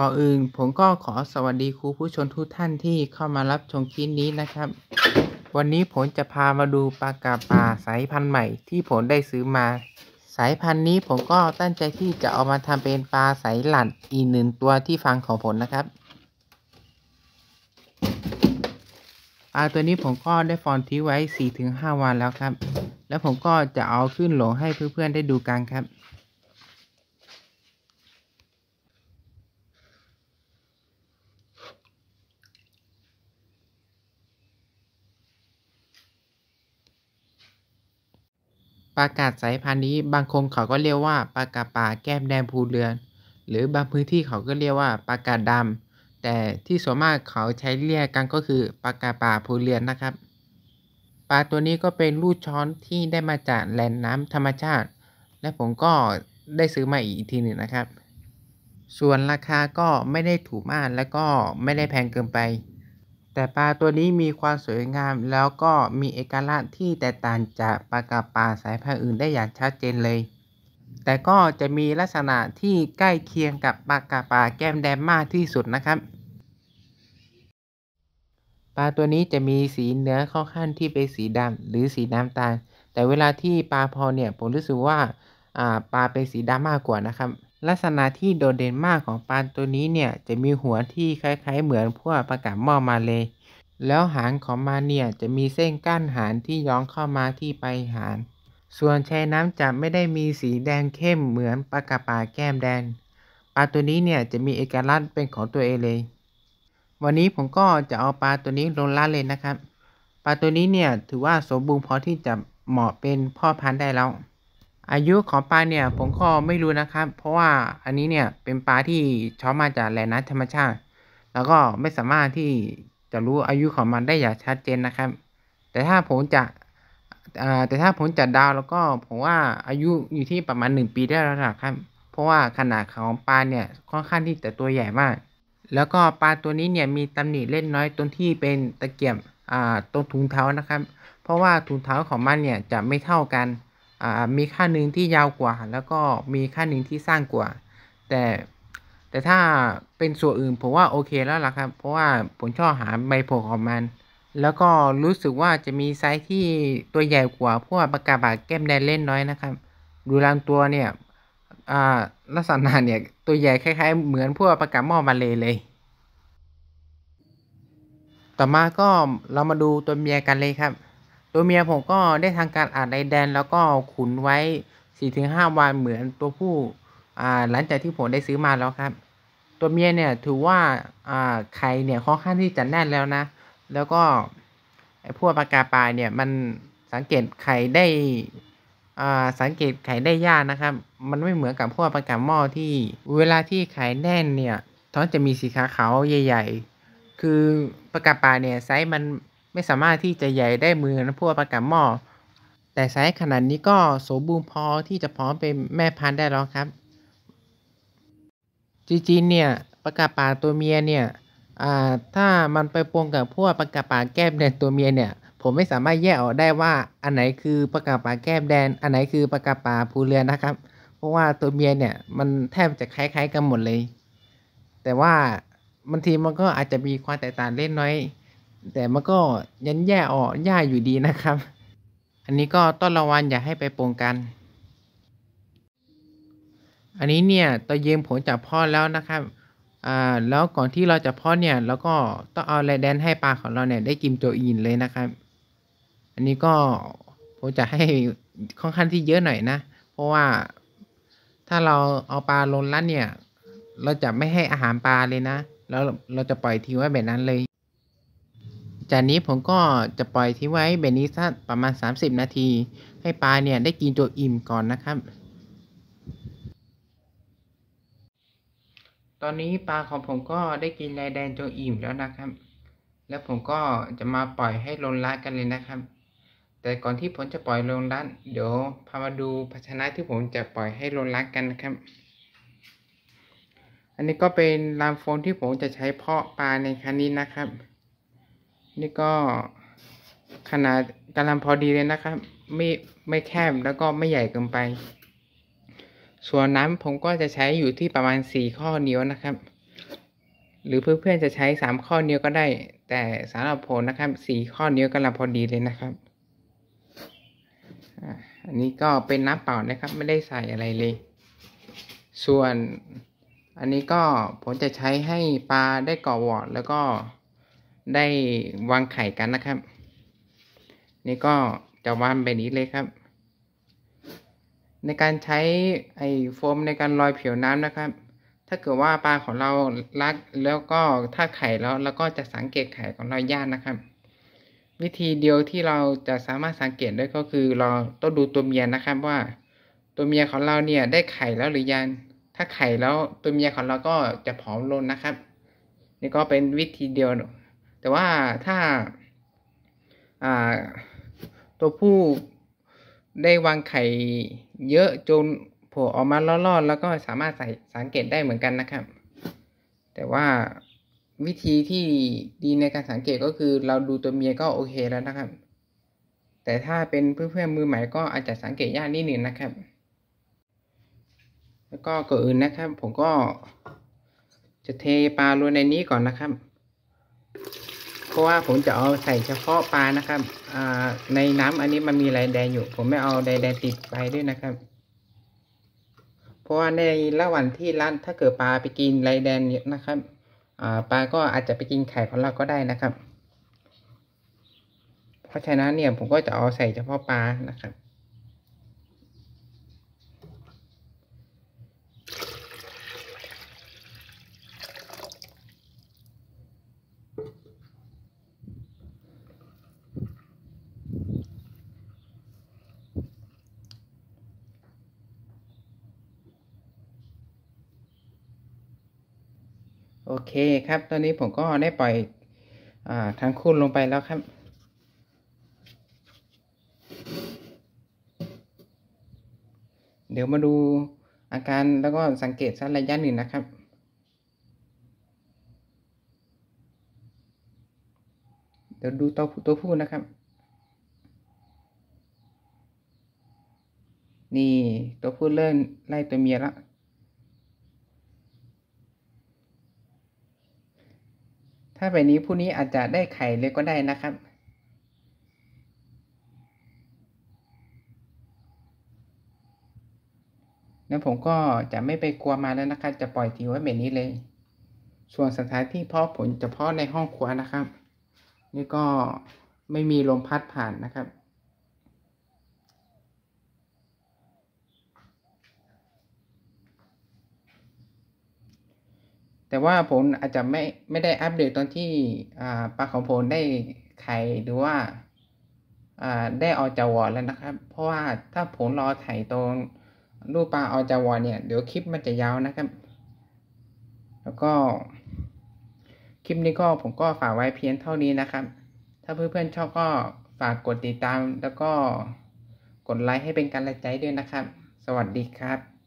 ก่อนอื่นผมก็ขอสวัสดีครูผู้ชมทุกท่านที่เข้ามารับชมคลิปนี้นะครับ วันนี้ผมจะพามาดูปลากระป่าสายพันธุ์ใหม่ที่ผมได้ซื้อมา สายพันธุ์นี้ผมก็ตั้งใจที่จะเอามาทำเป็นปลาสายหลัดอีกหนึ่งตัวที่ฟังของผมนะครับปลาตัวนี้ผมก็ได้ฟอนทิ้งไว้ 4-5 วันแล้วครับ แล้วผมก็จะเอาขึ้นหลงให้เพื่อนๆได้ดูกันครับปลากาดสายพันธุ์นี้บางคนเขาก็เรียกว่าปลากาป่าแก้มแดงภูเรือน หรือบางพื้นที่เขาก็เรียกว่าปลากาดำแต่ที่ส่วนมากเขาใช้เรียกกันก็คือปลากาป่าภูเรือนนะครับ ปลาตัวนี้ก็เป็นลูกช้อนที่ได้มาจากแหล่งน้ำธรรมชาติ และผมก็ได้ซื้อมาอีกทีหนึ่งนะครับ ส่วนราคาก็ไม่ได้ถูกมากและก็ไม่ได้แพงเกินไปแต่ปลาตัวนี้มีความสวยงามแล้วก็มีเอกลักษณ์ที่แตกต่างจากปลากระปาสายพันธุ์อื่นได้อย่างชัดเจนเลย แต่ก็จะมีลักษณะที่ใกล้เคียงกับปลากระปาแก้มแดงมากที่สุดนะครับ ปลาตัวนี้จะมีสีเนื้อข้อนั้นที่เป็นสีดำหรือสีน้ำตาล แต่เวลาที่ปลาพอเนี่ยผมรู้สึกว่าปลาเป็นสีดำมากกว่านะครับลักษณะที่โดดเด่นมากของปลาตัวนี้เนี่ยจะมีหัวที่คล้ายๆเหมือนพวกประกาศหม้อมาเลยแล้วหางของมันเนี่ยจะมีเส้นก้านหางที่ย้อนเข้ามาที่ปลายหางส่วนชายน้ำจะไม่ได้มีสีแดงเข้มเหมือนปลากระป่าแก้มแดงปลาตัวนี้เนี่ยจะมีเอกลักษณ์เป็นของตัวเองเลย วันนี้ผมก็จะเอาปลาตัวนี้ลงล่าเลยนะครับ ปลาตัวนี้เนี่ยถือว่าสมบูรณ์พอที่จะเหมาะเป็นพ่อพันธุ์ได้แล้วอายุของปลาเนี่ยผมก็ไม่รู้นะครับ เพราะว่าอันนี้เนี่ยเป็นปลาที่ช้อมาจากแหล่งน้ำธรรมชาติ แล้วก็ไม่สามารถที่จะรู้อายุของมันได้อย่างชัดเจนนะครับ แต่ถ้าผมจะ แต่ถ้าผมจัดดาว แล้วก็ผมว่าอายุอยู่ที่ประมาณ 1 ปีได้แล้วนะครับ เพราะว่าขนาดของปลาเนี่ย ค่อนข้างที่จะตัวใหญ่มาก แล้วก็ปลาตัวนี้เนี่ยมีตำหนิเล่นน้อยตรงที่เป็นตะเกียบตรงถุงเท้านะครับ เพราะว่าถุงเท้าของมันเนี่ยจะไม่เท่ากันมีค่าหนึ่งที่ยาวกว่า แล้วก็มี ค่าหนึ่งที่สั้นกว่า แต่แต่ถ้าเป็นส่วนอื่นผมว่า โอเคแล้วล่ะครับ เพราะว่าผมชอบหาใบโพของมันแล้วก็รู้สึกว่าจะมีไซส์ที่ตัวใหญ่กว่า พวกปากกาบาดแก้มแดงเล่นน้อยนะครับ ดูลางตัวเนี่ยลักษณะเนี่ย ตัวใหญ่คล้ายๆ เหมือนพวกปากกาหม้อมาเลยเลย ต่อมาก็เรามาดูตัวเมียกันเลยครับตัวเมียผมก็ได้ทางการอาดในแดนแล้วก็ขุนไว้สี่ถึงห้าวัน เหมือนตัวผู้หลังจากที่ผมได้ซื้อมาแล้วครับ ตัวเมียเนี่ยถือว่าไข่เนี่ยค่อนข้าง ที่จะแน่นแล้วนะ แล้วก็ไอ้พวกปากาปลาเนี่ยมันสังเกตไข่ได้สังเกตไข่ได้ยากนะครับ มันไม่เหมือนกับพวกปากกาหม้อที่เวลาที่ไข่แน่นเนี่ยท้องจะมีสีขาวใหญ่ ๆ คือปากกาปลาเนี่ยไซส์มันไม่สามารถที่จะใหญ่ได้มือนะพวกปรากาศหม้อ แต่ไซส์ขนาดนี้ก็สมบูรณ์พอที่จะพร้อมเป็นแม่พันธุ์ได้แล้วครับ จริงๆเนี่ยปรากาศป่าตัวเมียเนี่ย ถ้ามันไปปวงกับพวกปรากาศป่าแก้มแดงตัวเมียเนี่ย ผมไม่สามารถแยกออกได้ว่าอันไหนคือปรากาศป่าแก้มแดง อันไหนคือปรากาศป่าภูเรือนะครับ เพราะว่าตัวเมียเนี่ยมันแทบจะคล้าย ๆกันหมดเลย แต่ว่าบางทีมันก็อาจจะมีความแตกต่างเล็กน้อยแต่มันก็ยันแย่ออกย่กอยู่ดีนะครับ อันนี้ก็ต้นละวันอย่าให้ไปปงกัน อันนี้เนี่ยตอนเย็นผมจะพ่อแล้วนะครับ อ่า แล้วก่อนที่เราจะพ่อเนี่ยเราก็ต้องเอาไรแดนให้ปลาของเราเนี่ยได้กินโจอินเลยนะครับ อันนี้ก็ผมจะให้ค่อนข้างที่เยอะหน่อยนะ เพราะว่าถ้าเราเอาปลาลงแล้วเนี่ยเราจะไม่ให้อาหารปลาเลยนะ แล้วเราจะปล่อยทิ้งไว้แบบนั้นเลยจากนี้ผมก็จะปล่อยทิ้งไว้แบบนี้สักประมาณ 30 นาที ให้ปลาเนี่ยได้กินจนอิ่มก่อนนะครับ ตอนนี้ปลาของผมก็ได้กินแรแดงจนอิ่มแล้วนะครับ แล้วผมก็จะมาปล่อยให้ลงละกันเลยนะครับ แต่ก่อนที่ผมจะปล่อยลงลกเดี๋ยวพามาดูภาชนะที่ผมจะปล่อยให้ลงละกันนะครับ อันนี้ก็เป็นลามโฟนที่ผมจะใช้เพาะปลาในครั้งนี้นะครับนี่ก็ขนาดกำลังพอดีเลยนะครับ ไม่ไม่แคบแล้วก็ไม่ใหญ่เกินไป ส่วนน้ำผมก็จะใช้อยู่ที่ประมาณสี่ข้อนิ้วนะครับ หรือเพื่อนๆจะใช้สามข้อนิ้วก็ได้แต่สำหรับผมนะครับสี่ข้อนิ้วกำลังพอดีเลยนะครับ อันนี้ก็เป็นน้ำเปล่านะครับ ไม่ได้ใส่อะไรเลย ส่วนอันนี้ก็ ผมจะใช้ให้ปลาได้กาะวอดแล้วก็ได้วางไข่กันนะครับ นี่ก็จะวางแบบนี้เลยครับ ในการใช้ไอโฟมในการลอยผิวน้ำนะครับ ถ้าเกิดว่าปลาของเราลักแล้วก็ถ้าไข่แล้วเราก็จะสังเกตไข่ของเรายากนะครับ วิธีเดียวที่เราจะสามารถสังเกตได้ก็คือเราต้องดูตัวเมียนะครับว่าตัวเมียของเราเนี่ยได้ไข่แล้วหรือยังถ้าไข่แล้วตัวเมียของเราก็จะผอมลงนะครับ นี่ก็เป็นวิธีเดียวแต่ว่าถ้าตัวผู้ได้วางไข่เยอะจนโผล่ออกมาล่อๆ แล้วก็สามารถใส่สังเกตได้เหมือนกันนะครับ แต่ว่าวิธีที่ดีในการสังเกตก็คือ เราดูตัวเมียก็โอเค แล้วนะครับ แต่ถ้าเป็นเพื่อนๆมือใหม่ก็อาจจะสังเกตยากนิดหนึ่งนะครับ แล้วก็ก่อนอื่นนะครับ ผมก็จะเทปลาลงในนี้ก่อนนะครับราะว่าผมจะเอาใส่เฉพาะปลานะครับ ในน้ำอันนี้มันมีลายแดงอยู่ ผมไม่เอาลายแดงติดไปด้วยนะครับ เพราะว่าในระหว่างที่ร้านถ้าเกิดปลาไปกินลายแดงเยอะนะครับปลาก็อาจจะไปกินไข่ของเราก็ได้นะครับ เพราะฉะนั้นเนี่ยผมก็จะเอาใส่เฉพาะปลานะครับอเคครับ ตอนนี้ผมก็ได้ปล่อยอทั้งคู่ลงไปแล้วครับ เดี๋ยวมาดูอาการแล้วก็สังเกตสักระยะหนึ่งนะครับ เดี๋ยวดูตัวผู้ ตัวผู้นะครับ นี่ตัวผู้เริ่มไล่ตัวเมียแล้วถ้าแบบนี้ผู้นี้อาจจะได้ไข่เลยก็ได้นะครับ แล้วผมก็จะไม่ไปกลัวมาแล้วนะครับ จะปล่อยทิ้งไว้แบบนี้เลย ส่วนสถานที่เพาะผลจะเพาะในห้องครัวนะครับ นี่ก็ไม่มีลมพัดผ่านนะครับแต่ว่าผมอาจจะไม่ไม่ได้อัปเดตตอนที่ปลาของผมได้ไข่หรือว่าได้ออกจาวอร์แล้วนะครับ เพราะว่าถ้าผมรอไข่ตรงรูปปลาออกจาวอร์เนี่ยเดี๋ยวคลิปมันจะยาวนะครับ แล้วก็คลิปนี้ก็ผมก็ฝากไว้เพียงเท่านี้นะครับ ถ้าเพื่อนๆชอบก็ฝากกดติดตามแล้วก็กดไลค์ให้เป็นกำลังใจด้วยนะครับ สวัสดีครับ